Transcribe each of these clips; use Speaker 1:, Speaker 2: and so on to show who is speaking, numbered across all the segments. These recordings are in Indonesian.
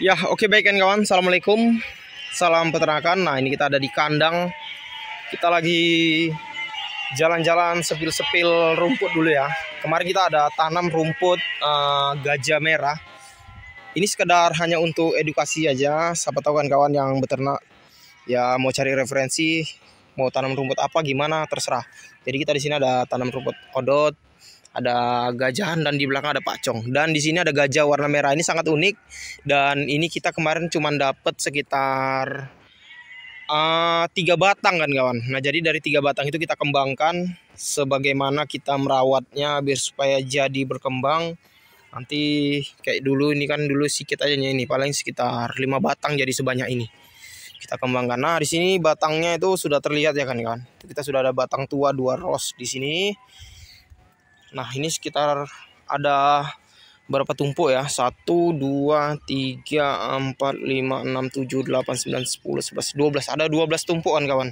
Speaker 1: Ya, oke okay, baik kan kawan. Assalamualaikum. Salam peternakan. Nah, ini kita ada di kandang. Kita lagi jalan-jalan sepil-sepil rumput dulu ya. Kemarin kita ada tanam rumput uh, gajah merah. Ini sekedar hanya untuk edukasi aja. Siapa tahu kan kawan yang beternak ya mau cari referensi, mau tanam rumput apa gimana terserah. Jadi kita di sini ada tanam rumput odot, ada gajahan dan di belakang ada pacong dan di sini ada gajah warna merah ini sangat unik dan ini kita kemarin cuma dapat sekitar eh, tiga batang kan kawan nah jadi dari tiga batang itu kita kembangkan sebagaimana kita merawatnya biar supaya jadi berkembang nanti kayak dulu ini kan dulu sedikit aja ini paling sekitar lima batang jadi sebanyak ini kita kembangkan nah di sini batangnya itu sudah terlihat ya kan kawan kita sudah ada batang tua dua ros di sini Nah ini sekitar ada berapa tumpuk ya? 1, 2, 3, 4, 5, 6, 7, 8, 9, 10, 11, 12. Ada 12 tumpukan kawan.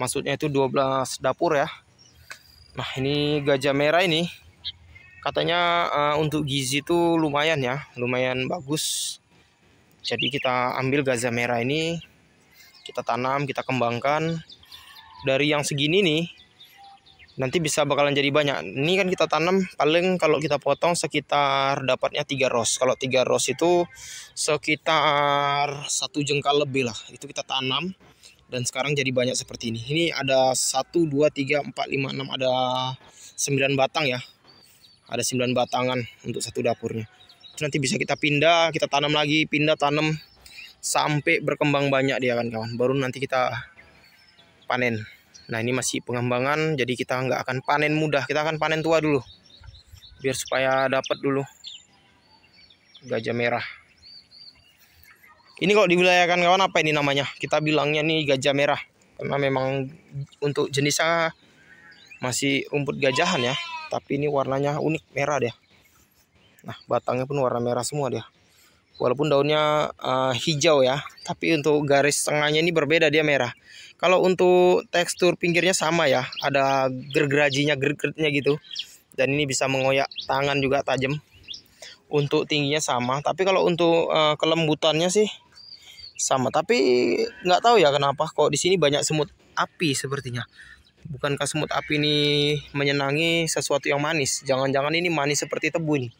Speaker 1: Maksudnya itu 12 dapur ya. Nah ini gajah merah ini. Katanya uh, untuk gizi itu lumayan ya. Lumayan bagus. Jadi kita ambil gajah merah ini. Kita tanam, kita kembangkan. Dari yang segini nih nanti bisa bakalan jadi banyak ini kan kita tanam paling kalau kita potong sekitar dapatnya tiga ros kalau tiga ros itu sekitar satu jengkal lebih lah itu kita tanam dan sekarang jadi banyak seperti ini ini ada 1 2 3 4 5 6 ada 9 batang ya ada 9 batangan untuk satu dapurnya nanti bisa kita pindah kita tanam lagi pindah tanam sampai berkembang banyak dia kan kawan baru nanti kita panen Nah ini masih pengembangan jadi kita nggak akan panen mudah, kita akan panen tua dulu. Biar supaya dapat dulu gajah merah. Ini kalau di wilayah kawan-kawan apa ini namanya? Kita bilangnya nih gajah merah. Karena memang untuk jenisnya masih rumput gajahan ya. Tapi ini warnanya unik merah dia. Nah batangnya pun warna merah semua dia walaupun daunnya uh, hijau ya tapi untuk garis tengahnya ini berbeda dia merah kalau untuk tekstur pinggirnya sama ya ada gergerajinya gergernya gitu dan ini bisa mengoyak tangan juga tajam untuk tingginya sama tapi kalau untuk uh, kelembutannya sih sama tapi nggak tahu ya kenapa kok di sini banyak semut api sepertinya bukankah semut api ini menyenangi sesuatu yang manis jangan-jangan ini manis seperti tebu nih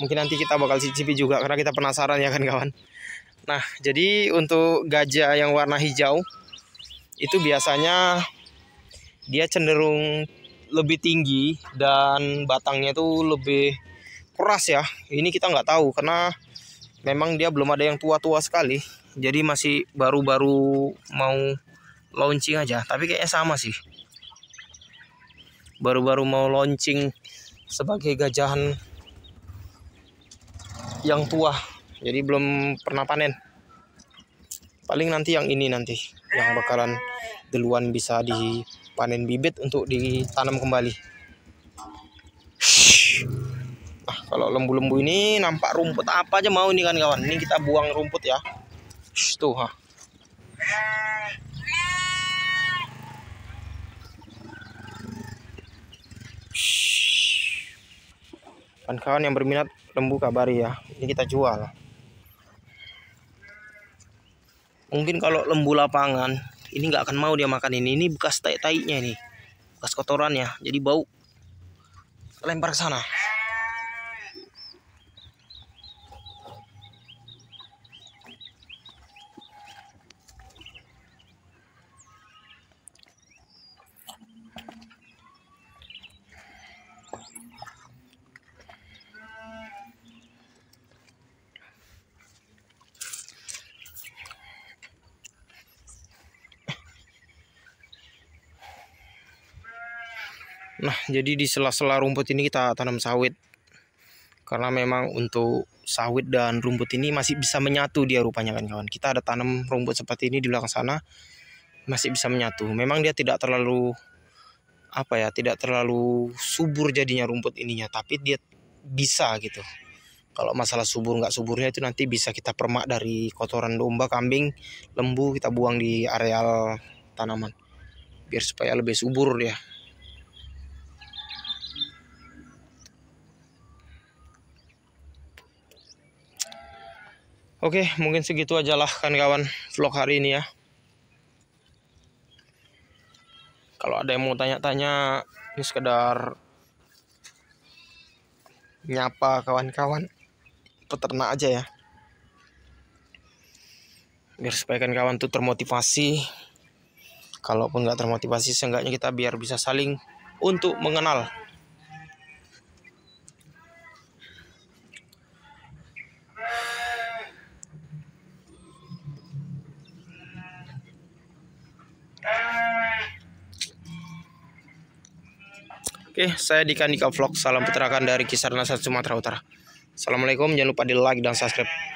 Speaker 1: mungkin nanti kita bakal cicipi juga karena kita penasaran ya kan kawan nah jadi untuk gajah yang warna hijau itu biasanya dia cenderung lebih tinggi dan batangnya itu lebih keras ya ini kita nggak tahu karena memang dia belum ada yang tua-tua sekali jadi masih baru-baru mau launching aja tapi kayaknya sama sih baru-baru mau launching sebagai gajahan yang tua jadi belum pernah panen paling nanti yang ini nanti yang bakalan duluan bisa dipanen bibit untuk ditanam kembali nah kalau lembu-lembu ini nampak rumput apa aja mau ini kan kawan ini kita buang rumput ya tuh ha. kawan-kawan yang berminat lembu kabari ya ini kita jual mungkin kalau lembu lapangan ini nggak akan mau dia makan ini ini bekas tai-tainya ini bekas kotorannya jadi bau lempar ke sana Nah, jadi di sela-sela rumput ini kita tanam sawit. Karena memang untuk sawit dan rumput ini masih bisa menyatu dia rupanya kan kawan. Kita ada tanam rumput seperti ini di belakang sana masih bisa menyatu. Memang dia tidak terlalu apa ya, tidak terlalu subur jadinya rumput ininya, tapi dia bisa gitu. Kalau masalah subur nggak suburnya itu nanti bisa kita permak dari kotoran domba, kambing, lembu kita buang di areal tanaman biar supaya lebih subur ya. Oke, mungkin segitu aja lah kan kawan vlog hari ini ya. Kalau ada yang mau tanya-tanya, ini sekedar nyapa kawan-kawan peternak aja ya. Biar supaya kan kawan tuh termotivasi. Kalaupun nggak termotivasi, seenggaknya kita biar bisa saling untuk mengenal Oke, saya Dika Nika Vlog. Salam peternakan dari Kisar Nasar Sumatera Utara. Assalamualaikum, jangan lupa di like dan subscribe.